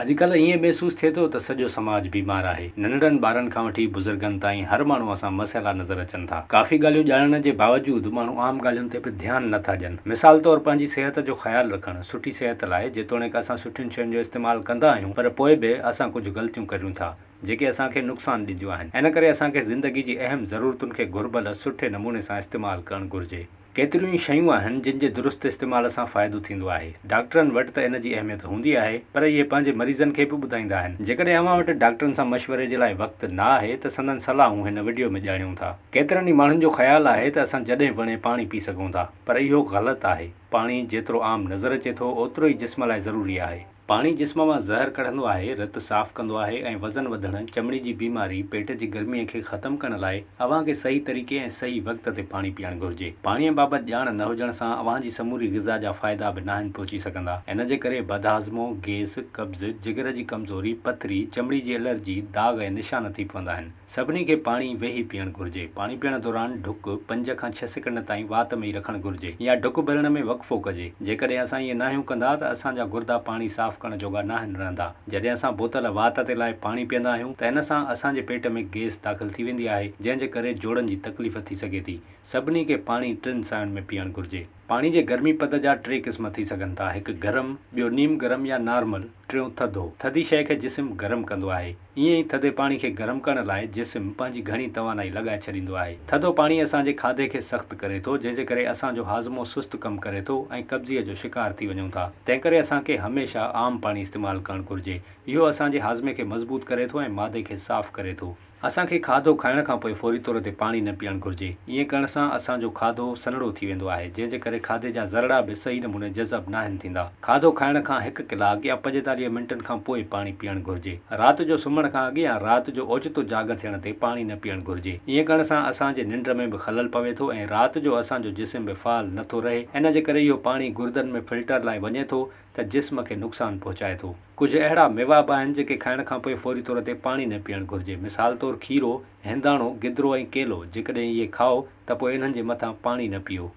अॼुकल्ह ईअं محسوس थिए थो त सॼो समाज बीमार आहे بارن ॿारनि खां वठी बुज़ुर्गनि ताईं हर माण्हू असां मसइला नज़र अचनि था काफ़ी ॻाल्हियूं ॼाणण जे बावजूदि माण्हू आम ॻाल्हियुनि ते बि ध्यानु नथा ॾियनि मिसाल तौर पंहिंजी सिहत जो ख़्यालु रखणु सुठी सिहत लाइ जेतोणीक असां सुठियुनि शयुनि जो इस्तेमालु कंदा आहियूं पर पोइ बि असां कुझु ग़लतियूं था जेके असांखे नुक़सान ॾींदियूं आहिनि इन करे असांखे ज़िंदगी जी अहम ज़रूरतुनि खे घुरबल सुठे नमूने सां इस्तेमालु करणु घुरिजे केतिरियूं ई शयूं आहिनि जिन जे दुरुस्त इस्तेमाल सां फ़ाइदो थींदो आहे डॉक्टरनि वटि त इन जी अहमियत हूंदी आहे पर इहे पंहिंजे मरीज़नि खे बि ॿुधाईंदा आहिनि जेकॾहिं अव्हां वटि डॉक्टरनि सां मशवरे जे लाइ वक़्तु न आहे त सननि सलाहूं हिन वीडियो में ॼाणियूं था केतिरनि ई माण्हुनि जो ख़्यालु आहे त असां जॾहिं वणे पाणी पी सघूं था पर इहो ग़लति आहे पाणी जेतिरो आम नज़र अचे थो ओतिरो ई जिस्म लाइ ज़रूरी आहे पाणी जिस्म मां ज़हर कढंदो आहे रत साफ़ु कंदो आहे ऐं वज़न वधणु चमड़ी जी बीमारी पेट जी गर्मीअ खे ख़तमु करण लाइ अव्हां खे सही तरीक़े ऐं सही वक़्त ते पाणी पीअणु घुरिजे पाणीअ बाबति ॼाण न हुजण सां अव्हां जी समूरी ग़िज़ा जा फ़ाइदा बि न आहिनि पहुची सघंदा इन जे करे बदहाज़मो गैस कब्ज़ जिगर जी कमज़ोरी पथरी चमड़ी जी एलर्जी दाग ऐं निशान थी पवंदा आहिनि सभिनी खे पाणी वेही पीअणु घुरिजे पाणी पीअण दौरान ढुक पंज खां छह सेकंड ताईं वात में ई रखणु घुरिजे या ढुक भरण में तकफ़ो कजे जेकॾहिं असां इहे नाहियूं कंदा त असांजा गुर्दा पाणी साफ़ु करण जोॻा न आहिनि रहंदा जॾहिं असां बोतल वात ते लाइ पाणी पीअंदा आहियूं त हिन सां असांजे पेट में गैस दाख़िल थी वेंदी आहे जंहिंजे करे जोड़नि जी तकलीफ़ थी सघे थी सभिनी खे पाणी टिनि सायुनि में पीअणु घुरिजे पाणी जे गर्मी पद जा टे क़िस्म थी सघनि था हिकु गरम ॿियो नीम गरम या नॉर्मल टियों थधो थधी शइ खे जिस्म गरम कंदो आहे ईअं ई थधे पाणी खे गरम करण लाइ जिस्म पंहिंजी घणी तवानाई लॻाए छॾींदो आहे थधो पाणी असांजे खाधे खे सख़्तु करे थो जंहिंजे करे असांजो हाज़मो सुस्तु कमु करे थो ऐं कब्ज़ीअ जो शिकार थी वञूं था तंहिं करे असांखे हमेशह आम पाणी इस्तेमालु करणु घुरिजे इहो असांजे हाज़मे खे मज़बूत करे थो ऐं मादे खे साफ़ करे थो असांखे खाधो खाइण खां पोइ फौरी तौर ते पाणी न पीअणु घुरिजे ईअं करण सां असांजो खाधो सनड़ो थी वेंदो आहे जंहिंजे करे करे खाधे जा ज़रड़ा बि सही नमूने जज़ब न आहिनि थींदा खाधो खाइण खां हिकु कलाकु या पंजेतालीह मिंटनि खां पोइ पाणी पीअणु घुरिजे राति जो सुम्हण खां या राति जो ओचितो जाग थियण ते पाणी न पीअणु घुरिजे ईअं करण सां असांजे निंड में बि खलल पवे थो ऐं राति जो असांजो जिस्म बि फाल नथो रहे इन जे करे इहो पाणी गुर्दनि में फिल्टर लाइ वञे थो त जिस्म खे नुक़सानु पहुचाए थो कुझु अहिड़ा मेवा बि आहिनि जेके खाइण खां पोइ फौरी तौर ते पाणी न पीअणु घुरिजे मिसाल तौरु खीरो हिंदाणो गिदरो ऐं केलो जेकॾहिं इहे खाओ त पोइ इन्हनि जे मथां पाणी न पीओ